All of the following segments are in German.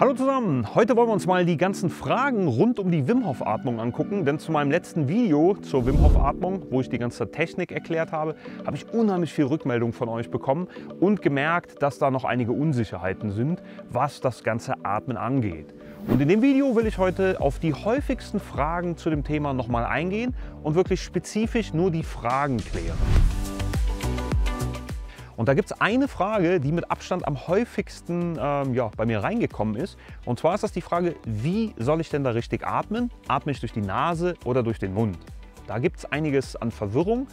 Hallo zusammen! Heute wollen wir uns mal die ganzen Fragen rund um die Wim Hof Atmung angucken, denn zu meinem letzten Video zur Wim Hof Atmung, wo ich die ganze Technik erklärt habe, habe ich unheimlich viel Rückmeldung von euch bekommen und gemerkt, dass da noch einige Unsicherheiten sind, was das ganze Atmen angeht. Und in dem Video will ich heute auf die häufigsten Fragen zu dem Thema nochmal eingehen und wirklich spezifisch nur die Fragen klären. Und da gibt es eine Frage, die mit Abstand am häufigsten ähm, ja, bei mir reingekommen ist. Und zwar ist das die Frage, wie soll ich denn da richtig atmen? Atme ich durch die Nase oder durch den Mund? Da gibt es einiges an Verwirrung.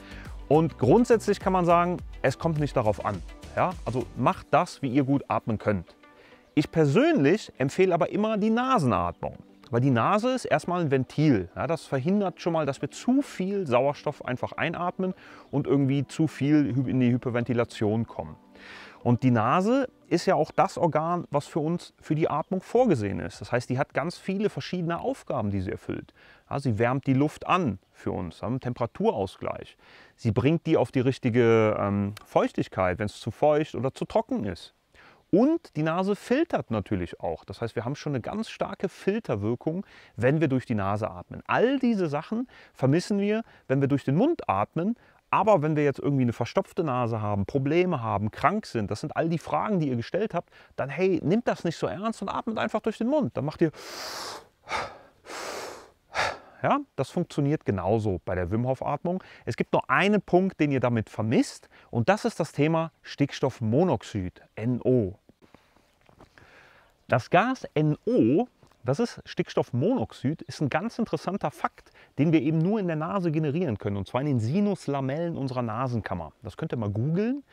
Und grundsätzlich kann man sagen, es kommt nicht darauf an. Ja? Also macht das, wie ihr gut atmen könnt. Ich persönlich empfehle aber immer die Nasenatmung. Weil die Nase ist erstmal ein Ventil. Ja, das verhindert schon mal, dass wir zu viel Sauerstoff einfach einatmen und irgendwie zu viel in die Hyperventilation kommen. Und die Nase ist ja auch das Organ, was für uns für die Atmung vorgesehen ist. Das heißt, die hat ganz viele verschiedene Aufgaben, die sie erfüllt. Ja, sie wärmt die Luft an für uns, haben Temperaturausgleich. Sie bringt die auf die richtige ähm, Feuchtigkeit, wenn es zu feucht oder zu trocken ist. Und die Nase filtert natürlich auch. Das heißt, wir haben schon eine ganz starke Filterwirkung, wenn wir durch die Nase atmen. All diese Sachen vermissen wir, wenn wir durch den Mund atmen. Aber wenn wir jetzt irgendwie eine verstopfte Nase haben, Probleme haben, krank sind, das sind all die Fragen, die ihr gestellt habt, dann hey, nimmt das nicht so ernst und atmet einfach durch den Mund. Dann macht ihr ja, das funktioniert genauso bei der Wim Hof Atmung. Es gibt nur einen Punkt, den ihr damit vermisst und das ist das Thema Stickstoffmonoxid, NO. Das Gas NO, das ist Stickstoffmonoxid, ist ein ganz interessanter Fakt, den wir eben nur in der Nase generieren können, und zwar in den Sinuslamellen unserer Nasenkammer. Das könnt ihr mal googeln.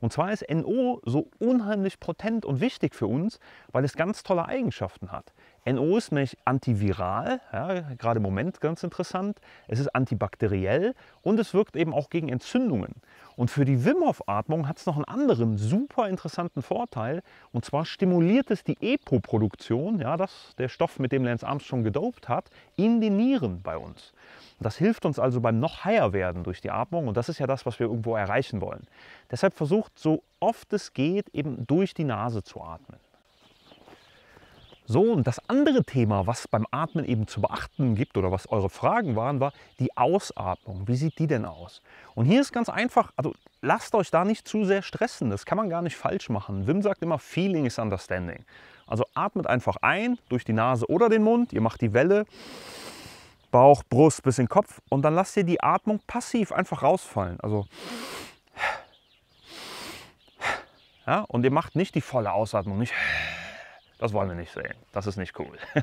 Und zwar ist NO so unheimlich potent und wichtig für uns, weil es ganz tolle Eigenschaften hat. NO ist nämlich antiviral, ja, gerade im Moment ganz interessant. Es ist antibakteriell und es wirkt eben auch gegen Entzündungen. Und für die Wim Hof Atmung hat es noch einen anderen super interessanten Vorteil. Und zwar stimuliert es die EPO-Produktion, ja, das, der Stoff, mit dem Lance schon gedopt hat, in den Nieren bei uns. Das hilft uns also beim noch higher werden durch die Atmung und das ist ja das, was wir irgendwo erreichen wollen. Deshalb versucht so oft es geht, eben durch die Nase zu atmen. So, und das andere Thema, was beim Atmen eben zu beachten gibt oder was eure Fragen waren, war die Ausatmung. Wie sieht die denn aus? Und hier ist ganz einfach, also lasst euch da nicht zu sehr stressen. Das kann man gar nicht falsch machen. Wim sagt immer, Feeling is Understanding. Also atmet einfach ein durch die Nase oder den Mund. Ihr macht die Welle, Bauch, Brust bis in den Kopf und dann lasst ihr die Atmung passiv einfach rausfallen. Also ja, und ihr macht nicht die volle Ausatmung, nicht das wollen wir nicht sehen. Das ist nicht cool.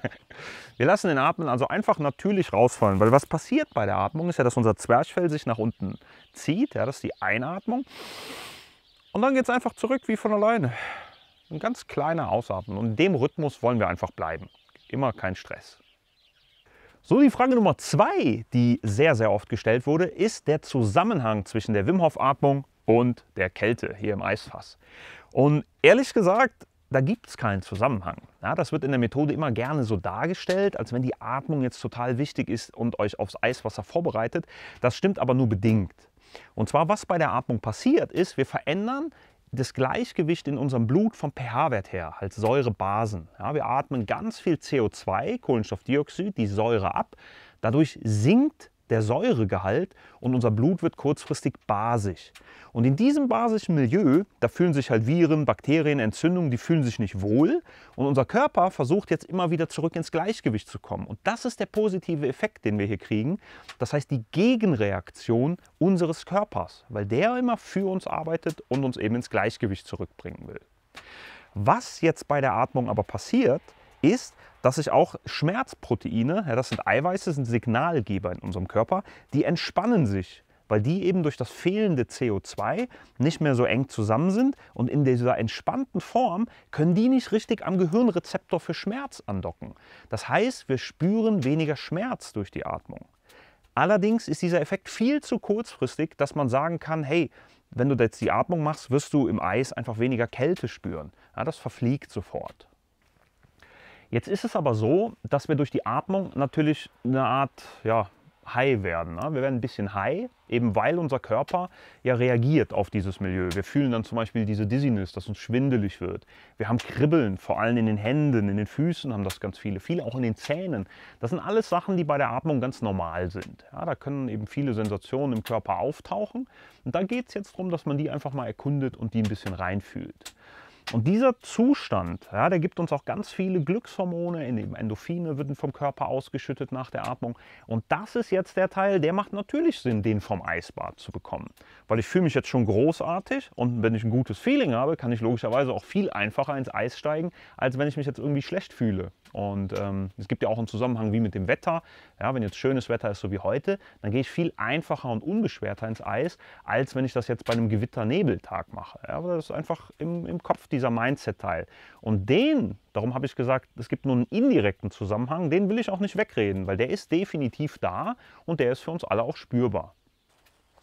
Wir lassen den Atmen also einfach natürlich rausfallen, weil was passiert bei der Atmung ist ja, dass unser Zwerchfell sich nach unten zieht. Ja, das ist die Einatmung. Und dann geht es einfach zurück wie von alleine. Ein ganz kleiner Ausatmen. Und in dem Rhythmus wollen wir einfach bleiben. Immer kein Stress. So, die Frage Nummer zwei, die sehr, sehr oft gestellt wurde, ist der Zusammenhang zwischen der Wim Hof Atmung und der Kälte hier im Eisfass. Und ehrlich gesagt, da gibt es keinen Zusammenhang. Ja, das wird in der Methode immer gerne so dargestellt, als wenn die Atmung jetzt total wichtig ist und euch aufs Eiswasser vorbereitet. Das stimmt aber nur bedingt. Und zwar, was bei der Atmung passiert, ist, wir verändern das Gleichgewicht in unserem Blut vom pH-Wert her, als Säurebasen. Ja, wir atmen ganz viel CO2, Kohlenstoffdioxid, die Säure ab. Dadurch sinkt der Säuregehalt und unser Blut wird kurzfristig basisch. Und in diesem basischen Milieu, da fühlen sich halt Viren, Bakterien, Entzündungen, die fühlen sich nicht wohl und unser Körper versucht jetzt immer wieder zurück ins Gleichgewicht zu kommen. Und das ist der positive Effekt, den wir hier kriegen. Das heißt die Gegenreaktion unseres Körpers, weil der immer für uns arbeitet und uns eben ins Gleichgewicht zurückbringen will. Was jetzt bei der Atmung aber passiert, ist, dass sich auch Schmerzproteine, ja, das sind Eiweiße, sind Signalgeber in unserem Körper, die entspannen sich, weil die eben durch das fehlende CO2 nicht mehr so eng zusammen sind und in dieser entspannten Form können die nicht richtig am Gehirnrezeptor für Schmerz andocken. Das heißt, wir spüren weniger Schmerz durch die Atmung. Allerdings ist dieser Effekt viel zu kurzfristig, dass man sagen kann, hey, wenn du jetzt die Atmung machst, wirst du im Eis einfach weniger Kälte spüren. Ja, das verfliegt sofort. Jetzt ist es aber so, dass wir durch die Atmung natürlich eine Art ja, high werden. Ne? Wir werden ein bisschen high, eben weil unser Körper ja reagiert auf dieses Milieu. Wir fühlen dann zum Beispiel diese Dizziness, dass uns schwindelig wird. Wir haben Kribbeln, vor allem in den Händen, in den Füßen haben das ganz viele, viele auch in den Zähnen. Das sind alles Sachen, die bei der Atmung ganz normal sind. Ja, da können eben viele Sensationen im Körper auftauchen. Und da geht es jetzt darum, dass man die einfach mal erkundet und die ein bisschen reinfühlt. Und dieser Zustand, ja, der gibt uns auch ganz viele Glückshormone, Endorphine würden vom Körper ausgeschüttet nach der Atmung. Und das ist jetzt der Teil, der macht natürlich Sinn, den vom Eisbad zu bekommen. Weil ich fühle mich jetzt schon großartig und wenn ich ein gutes Feeling habe, kann ich logischerweise auch viel einfacher ins Eis steigen, als wenn ich mich jetzt irgendwie schlecht fühle. Und ähm, es gibt ja auch einen Zusammenhang wie mit dem Wetter. Ja, wenn jetzt schönes Wetter ist, so wie heute, dann gehe ich viel einfacher und unbeschwerter ins Eis, als wenn ich das jetzt bei einem Gewitternebeltag mache. Ja, aber das ist einfach im, im Kopf dieser Mindset-Teil. Und den, darum habe ich gesagt, es gibt nur einen indirekten Zusammenhang, den will ich auch nicht wegreden, weil der ist definitiv da und der ist für uns alle auch spürbar.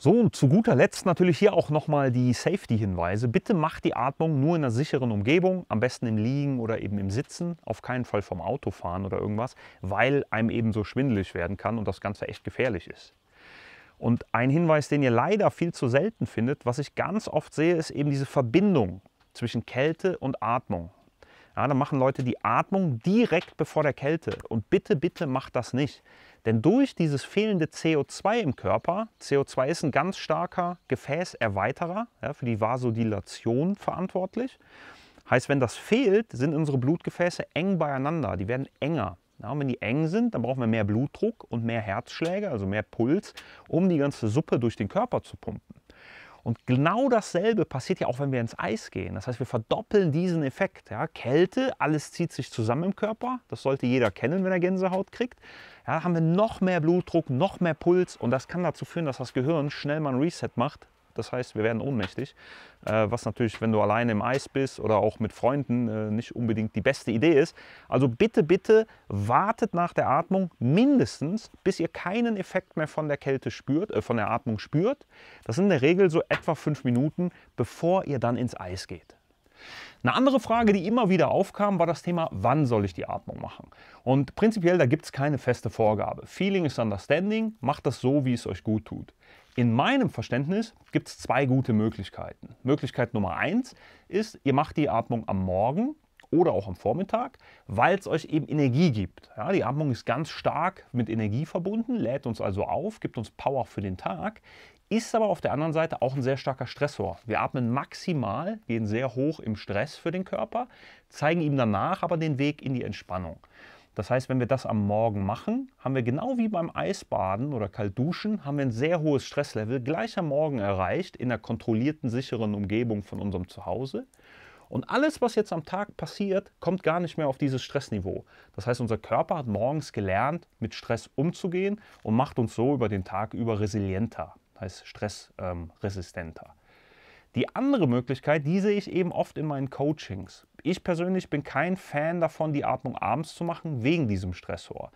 So, und zu guter Letzt natürlich hier auch nochmal die Safety-Hinweise. Bitte macht die Atmung nur in einer sicheren Umgebung, am besten im Liegen oder eben im Sitzen, auf keinen Fall vom Auto fahren oder irgendwas, weil einem eben so schwindelig werden kann und das Ganze echt gefährlich ist. Und ein Hinweis, den ihr leider viel zu selten findet, was ich ganz oft sehe, ist eben diese Verbindung zwischen Kälte und Atmung. Ja, dann machen Leute die Atmung direkt bevor der Kälte. Und bitte, bitte macht das nicht. Denn durch dieses fehlende CO2 im Körper, CO2 ist ein ganz starker Gefäßerweiterer, ja, für die Vasodilation verantwortlich. Heißt, wenn das fehlt, sind unsere Blutgefäße eng beieinander, die werden enger. Ja, wenn die eng sind, dann brauchen wir mehr Blutdruck und mehr Herzschläge, also mehr Puls, um die ganze Suppe durch den Körper zu pumpen. Und genau dasselbe passiert ja auch, wenn wir ins Eis gehen. Das heißt, wir verdoppeln diesen Effekt. Ja, Kälte, alles zieht sich zusammen im Körper. Das sollte jeder kennen, wenn er Gänsehaut kriegt. Ja, haben wir noch mehr Blutdruck, noch mehr Puls und das kann dazu führen, dass das Gehirn schnell mal ein Reset macht, das heißt, wir werden ohnmächtig, äh, was natürlich, wenn du alleine im Eis bist oder auch mit Freunden, äh, nicht unbedingt die beste Idee ist. Also bitte, bitte wartet nach der Atmung mindestens, bis ihr keinen Effekt mehr von der Kälte spürt, äh, von der Atmung spürt. Das sind in der Regel so etwa fünf Minuten, bevor ihr dann ins Eis geht. Eine andere Frage, die immer wieder aufkam, war das Thema, wann soll ich die Atmung machen? Und prinzipiell, da gibt es keine feste Vorgabe. Feeling is Understanding, macht das so, wie es euch gut tut. In meinem Verständnis gibt es zwei gute Möglichkeiten. Möglichkeit Nummer eins ist, ihr macht die Atmung am Morgen oder auch am Vormittag, weil es euch eben Energie gibt. Ja, die Atmung ist ganz stark mit Energie verbunden, lädt uns also auf, gibt uns Power für den Tag, ist aber auf der anderen Seite auch ein sehr starker Stressor. Wir atmen maximal, gehen sehr hoch im Stress für den Körper, zeigen ihm danach aber den Weg in die Entspannung. Das heißt, wenn wir das am Morgen machen, haben wir genau wie beim Eisbaden oder Kaltduschen, haben wir ein sehr hohes Stresslevel gleich am Morgen erreicht in einer kontrollierten, sicheren Umgebung von unserem Zuhause. Und alles, was jetzt am Tag passiert, kommt gar nicht mehr auf dieses Stressniveau. Das heißt, unser Körper hat morgens gelernt, mit Stress umzugehen und macht uns so über den Tag über resilienter, das heißt stressresistenter. Ähm, die andere Möglichkeit, die sehe ich eben oft in meinen Coachings. Ich persönlich bin kein Fan davon, die Atmung abends zu machen, wegen diesem Stressor.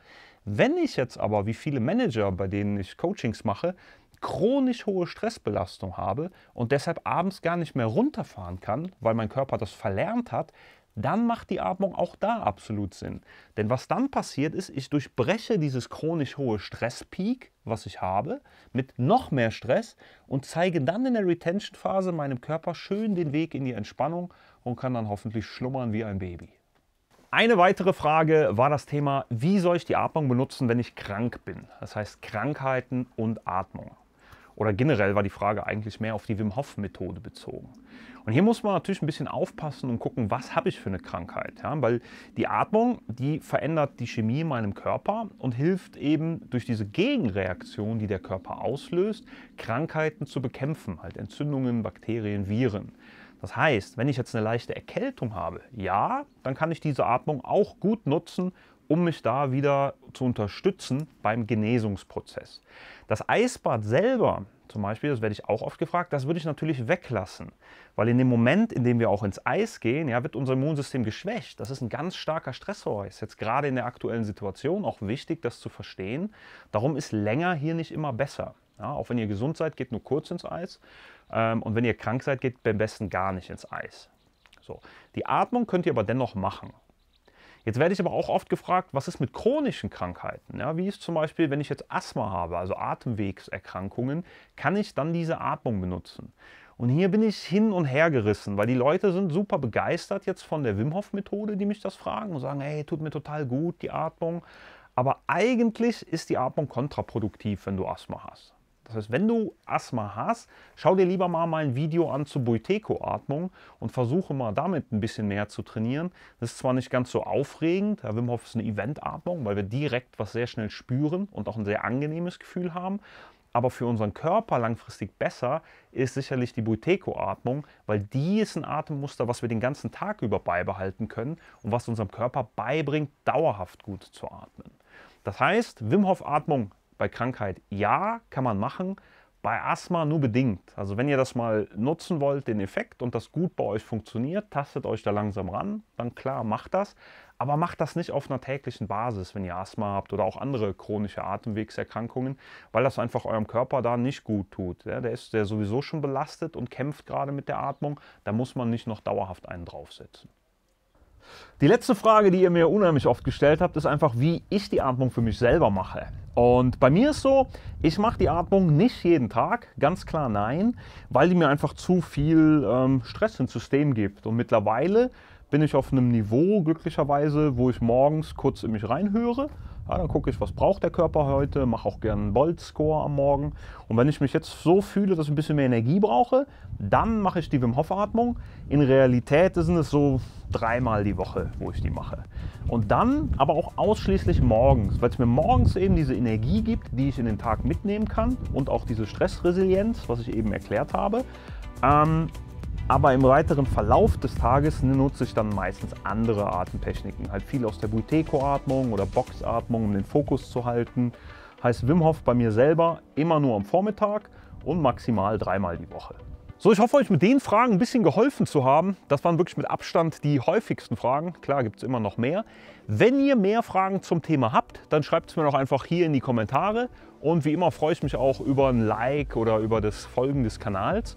Wenn ich jetzt aber, wie viele Manager, bei denen ich Coachings mache, chronisch hohe Stressbelastung habe und deshalb abends gar nicht mehr runterfahren kann, weil mein Körper das verlernt hat, dann macht die Atmung auch da absolut Sinn. Denn was dann passiert ist, ich durchbreche dieses chronisch hohe Stresspeak, was ich habe, mit noch mehr Stress und zeige dann in der Retention-Phase meinem Körper schön den Weg in die Entspannung und kann dann hoffentlich schlummern wie ein Baby. Eine weitere Frage war das Thema, wie soll ich die Atmung benutzen, wenn ich krank bin? Das heißt Krankheiten und Atmung oder generell war die Frage eigentlich mehr auf die Wim Hof Methode bezogen. Und hier muss man natürlich ein bisschen aufpassen und gucken, was habe ich für eine Krankheit. Ja? Weil die Atmung, die verändert die Chemie in meinem Körper und hilft eben durch diese Gegenreaktion, die der Körper auslöst, Krankheiten zu bekämpfen, halt Entzündungen, Bakterien, Viren. Das heißt, wenn ich jetzt eine leichte Erkältung habe, ja, dann kann ich diese Atmung auch gut nutzen, um mich da wieder zu unterstützen beim Genesungsprozess. Das Eisbad selber zum Beispiel, das werde ich auch oft gefragt, das würde ich natürlich weglassen, weil in dem Moment, in dem wir auch ins Eis gehen, ja, wird unser Immunsystem geschwächt. Das ist ein ganz starker Stressor. Ist jetzt gerade in der aktuellen Situation auch wichtig, das zu verstehen. Darum ist länger hier nicht immer besser. Ja, auch wenn ihr gesund seid, geht nur kurz ins Eis. Ähm, und wenn ihr krank seid, geht beim besten gar nicht ins Eis. So. Die Atmung könnt ihr aber dennoch machen. Jetzt werde ich aber auch oft gefragt, was ist mit chronischen Krankheiten? Ja, wie ist zum Beispiel, wenn ich jetzt Asthma habe, also Atemwegserkrankungen, kann ich dann diese Atmung benutzen? Und hier bin ich hin und her gerissen, weil die Leute sind super begeistert jetzt von der Wim Hof Methode, die mich das fragen und sagen, hey, tut mir total gut die Atmung. Aber eigentlich ist die Atmung kontraproduktiv, wenn du Asthma hast. Das heißt, wenn du Asthma hast, schau dir lieber mal mein Video an zur Buiteco-Atmung und versuche mal damit ein bisschen mehr zu trainieren. Das ist zwar nicht ganz so aufregend, Herr Wim Hof ist eine Event-Atmung, weil wir direkt was sehr schnell spüren und auch ein sehr angenehmes Gefühl haben. Aber für unseren Körper langfristig besser ist sicherlich die Buiteco-Atmung, weil die ist ein Atemmuster, was wir den ganzen Tag über beibehalten können und was unserem Körper beibringt, dauerhaft gut zu atmen. Das heißt, Wim Hof-Atmung bei Krankheit ja, kann man machen. Bei Asthma nur bedingt. Also wenn ihr das mal nutzen wollt, den Effekt und das gut bei euch funktioniert, tastet euch da langsam ran, dann klar, macht das. Aber macht das nicht auf einer täglichen Basis, wenn ihr Asthma habt oder auch andere chronische Atemwegserkrankungen, weil das einfach eurem Körper da nicht gut tut. Ja, der ist ja sowieso schon belastet und kämpft gerade mit der Atmung. Da muss man nicht noch dauerhaft einen draufsetzen. Die letzte Frage, die ihr mir unheimlich oft gestellt habt, ist einfach, wie ich die Atmung für mich selber mache. Und bei mir ist so, ich mache die Atmung nicht jeden Tag, ganz klar nein, weil die mir einfach zu viel ähm, Stress ins System gibt. Und mittlerweile bin ich auf einem Niveau, glücklicherweise, wo ich morgens kurz in mich reinhöre ja, dann gucke ich, was braucht der Körper heute, mache auch gerne einen Bolt-Score am Morgen. Und wenn ich mich jetzt so fühle, dass ich ein bisschen mehr Energie brauche, dann mache ich die Wim Hof-Atmung. In Realität sind es so dreimal die Woche, wo ich die mache. Und dann aber auch ausschließlich morgens, weil es mir morgens eben diese Energie gibt, die ich in den Tag mitnehmen kann und auch diese Stressresilienz, was ich eben erklärt habe. Ähm, aber im weiteren Verlauf des Tages nutze ich dann meistens andere Atemtechniken. Halt viel aus der Buteco-Atmung oder Boxatmung, um den Fokus zu halten. Heißt Wim Hof bei mir selber immer nur am Vormittag und maximal dreimal die Woche. So, ich hoffe, euch mit den Fragen ein bisschen geholfen zu haben. Das waren wirklich mit Abstand die häufigsten Fragen. Klar gibt es immer noch mehr. Wenn ihr mehr Fragen zum Thema habt, dann schreibt es mir doch einfach hier in die Kommentare. Und wie immer freue ich mich auch über ein Like oder über das Folgen des Kanals.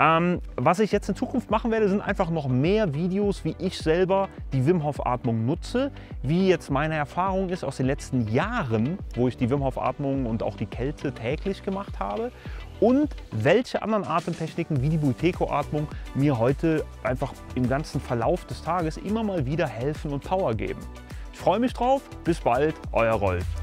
Ähm, was ich jetzt in Zukunft machen werde, sind einfach noch mehr Videos, wie ich selber die Wim Hof Atmung nutze, wie jetzt meine Erfahrung ist aus den letzten Jahren, wo ich die Wim Hof Atmung und auch die Kälte täglich gemacht habe und welche anderen Atemtechniken wie die Buiteco-Atmung mir heute einfach im ganzen Verlauf des Tages immer mal wieder helfen und Power geben. Ich freue mich drauf, bis bald, euer Rolf.